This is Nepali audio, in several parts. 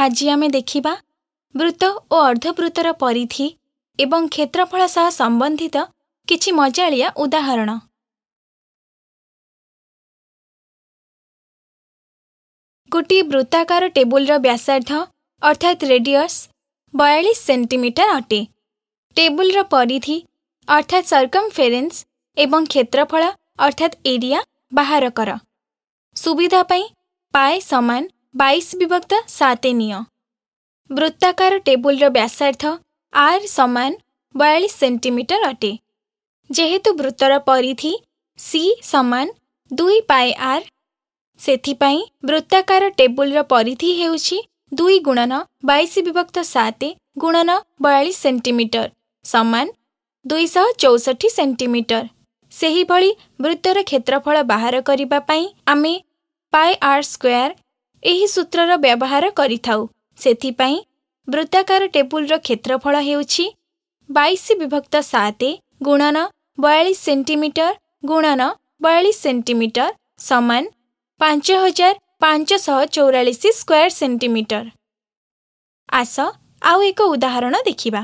आज आम देखा वृत्त और अर्धवृत्तर परिधि एवं क्षेत्रफल सह संबंधित किसी मजा उदाहरण गोटी वृत्ताकार टेबुल्र व्यासार्ध अर्थात रेडियस बयालीस सेमिटर अटे टेबुल परिधि अर्थात सर्कम फेरेन्स एवं क्षेत्रफल अर्थात एरिया बाहर कर सुविधापाई पाए सामान बइस विभक्त सते निय वृत्ताकार टेबुल व्यासार्थ व्यासारर् समान बयाालिस सेन्टिमिटर अटे जु वृत्तर परिधि सिसमान दुई पाएर सृत्ताकार टेबुल्र परिधि दुई गुणन बइस विभक्त सत गुणन बयाालिस सेन्टिमिटर समान दुईश चौसठी सेन्टिमिटर सहीभरि वृत्तर क्षेत्रफल बाहर बाह्रै आमे पर्कयर ଏହି ସୂତ୍ରର ବ୍ୟବହାର କରିଥାଉ ସେଥିପାଇଁ ବୃତ୍ତାକାର ଟେବୁଲର କ୍ଷେତ୍ରଫଳ ହେଉଛି ବାଇଶ ବିଭକ୍ତ ସାତ ଗୁଣନ ବୟାଳିଶ ସେଣ୍ଟିମିଟର ଗୁଣନ ବୟାଳିଶ ସେଣ୍ଟିମିଟର ସମାନ ପାଞ୍ଚ ହଜାର ପାଞ୍ଚଶହ ଚଉରାଳିଶ ସ୍କୋୟାର ସେଣ୍ଟିମିଟର ଆସ ଆଉ ଏକ ଉଦାହରଣ ଦେଖିବା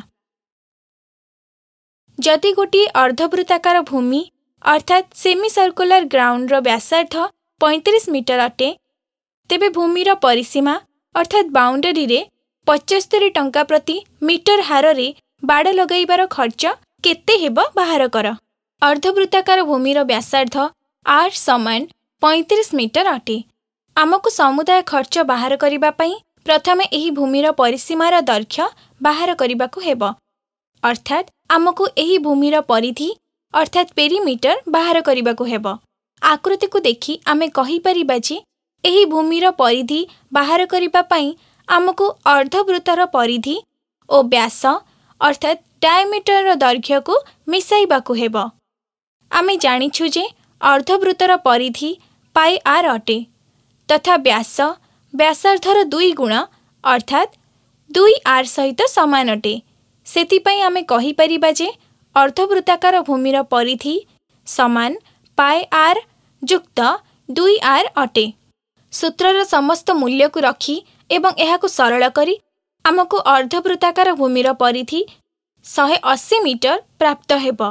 ଯଦି ଗୋଟିଏ ଅର୍ଦ୍ଧବୃତ୍ତାକାର ଭୂମି ଅର୍ଥାତ୍ ସେମି ସର୍କୁଲାର ଗ୍ରାଉଣ୍ଡର ବ୍ୟାସାର୍ଦ୍ଧ ପଇଁତିରିଶ ମିଟର ଅଟେ ତେବେ ଭୂମିର ପରିସୀମା ଅର୍ଥାତ୍ ବାଉଣ୍ଡରୀରେ ପଞ୍ଚସ୍ତରୀ ଟଙ୍କା ପ୍ରତି ମିଟର ହାରରେ ବାଡ଼ ଲଗାଇବାର ଖର୍ଚ୍ଚ କେତେ ହେବ ବାହାର କର ଅର୍ଦ୍ଧବୃତ୍ତାକାର ଭୂମିର ବ୍ୟାସାର୍ଦ୍ଧ ଆର୍ ସମାନ ପଇଁତିରିଶ ମିଟର ଅଟେ ଆମକୁ ସମୁଦାୟ ଖର୍ଚ୍ଚ ବାହାର କରିବା ପାଇଁ ପ୍ରଥମେ ଏହି ଭୂମିର ପରିସୀମାର ଦୈର୍ଘ୍ୟ ବାହାର କରିବାକୁ ହେବ ଅର୍ଥାତ୍ ଆମକୁ ଏହି ଭୂମିର ପରିଧି ଅର୍ଥାତ୍ ପେରିମିଟର ବାହାର କରିବାକୁ ହେବ ଆକୃତିକୁ ଦେଖି ଆମେ କହିପାରିବା ଯେ ଏହି ଭୂମିର ପରିଧି ବାହାର କରିବା ପାଇଁ ଆମକୁ ଅର୍ଦ୍ଧବୃତ୍ତର ପରିଧି ଓ ବ୍ୟାସ ଅର୍ଥାତ୍ ଡାଏମିଟରର ଦୈର୍ଘ୍ୟକୁ ମିଶାଇବାକୁ ହେବ ଆମେ ଜାଣିଛୁ ଯେ ଅର୍ଦ୍ଧବୃତ୍ତର ପରିଧି ପାଇ ଆର୍ ଅଟେ ତଥା ବ୍ୟାସ ବ୍ୟାସାର୍ଦ୍ଧର ଦୁଇ ଗୁଣ ଅର୍ଥାତ୍ ଦୁଇ ଆର୍ ସହିତ ସମାନ ଅଟେ ସେଥିପାଇଁ ଆମେ କହିପାରିବା ଯେ ଅର୍ଦ୍ଧବୃତ୍ତାକାର ଭୂମିର ପରିଧି ସମାନ ପାଏ ଆର୍ ଯୁକ୍ତ ଦୁଇ ଆର୍ ଅଟେ ସୂତ୍ରର ସମସ୍ତ ମୂଲ୍ୟକୁ ରଖି ଏବଂ ଏହାକୁ ସରଳ କରି ଆମକୁ ଅର୍ଦ୍ଧବୃତ୍ତାକାର ଭୂମିର ପରିଧି ଶହେ ଅଶୀ ମିଟର ପ୍ରାପ୍ତ ହେବ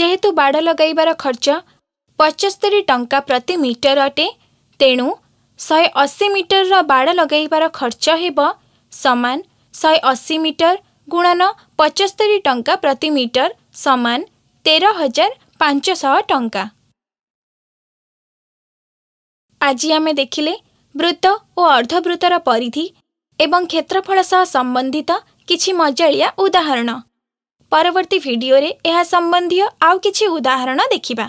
ଯେହେତୁ ବାଡ଼ ଲଗାଇବାର ଖର୍ଚ୍ଚ ପଞ୍ଚସ୍ତରୀ ଟଙ୍କା ପ୍ରତି ମିଟର ଅଟେ ତେଣୁ ଶହେ ଅଶୀ ମିଟରର ବାଡ଼ ଲଗାଇବାର ଖର୍ଚ୍ଚ ହେବ ସମାନ ଶହେ ଅଶୀ ମିଟର ଗୁଣନ ପଞ୍ଚସ୍ତରୀ ଟଙ୍କା ପ୍ରତି ମିଟର ସମାନ ତେର ହଜାର ପାଞ୍ଚଶହ ଟଙ୍କା আজই আমি দেখিলে বৃত্ত ও অর্ধবৃত্তের পরিধি এবং ক্ষেত্রফল সহ সম্পর্কিত কিছি মজালিয়া উদাহরণ পরবর্তী ভিডিওরে এহ সম্পর্কিত আৰু কিছি উদাহরণ দেখিবা